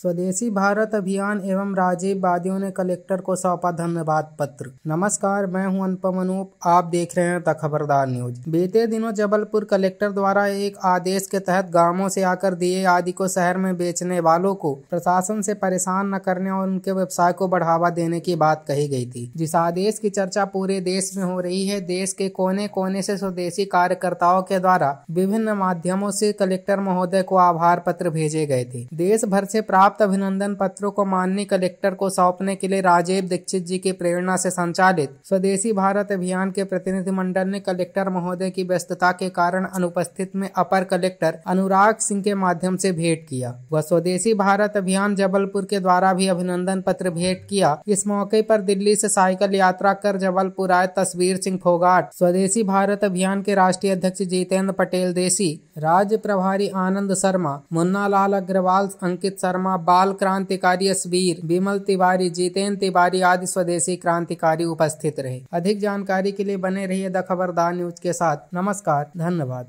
स्वदेशी भारत अभियान एवं राजीव वादियों ने कलेक्टर को सौंपा धन्यवाद पत्र नमस्कार मैं हूं अनुपम अनूप आप देख रहे हैं खबरदार न्यूज बीते दिनों जबलपुर कलेक्टर द्वारा एक आदेश के तहत गांवों से आकर दिए आदि को शहर में बेचने वालों को प्रशासन से परेशान न करने और उनके व्यवसाय को बढ़ावा देने की बात कही गयी थी जिस आदेश की चर्चा पूरे देश में हो रही है देश के कोने कोने से स्वदेशी कार्यकर्ताओं के द्वारा विभिन्न माध्यमों से कलेक्टर महोदय को आभार पत्र भेजे गए थे देश भर से प्राप्त प्राप्त अभिनंदन पत्रों को माननीय कलेक्टर को सौंपने के लिए राजीव दीक्षित जी की प्रेरणा से संचालित स्वदेशी भारत अभियान के प्रतिनिधिमंडल ने कलेक्टर महोदय की व्यस्तता के कारण अनुपस्थित में अपर कलेक्टर अनुराग सिंह के माध्यम से भेंट किया वह स्वदेशी भारत अभियान जबलपुर के द्वारा भी अभिनंदन पत्र भेंट किया इस मौके पर दिल्ली से साइकिल यात्रा कर जबलपुर आए तस्वीर सिंह फोगाट स्वदेशी भारत अभियान के राष्ट्रीय अध्यक्ष जितेंद्र पटेल देसी राज्य प्रभारी आनंद शर्मा मुन्ना लाल अग्रवाल अंकित शर्मा बाल क्रांतिकारी असवीर विमल तिवारी जितेन्द्र तिवारी आदि स्वदेशी क्रांतिकारी उपस्थित रहे अधिक जानकारी के लिए बने रहिए द खबरदार न्यूज के साथ नमस्कार धन्यवाद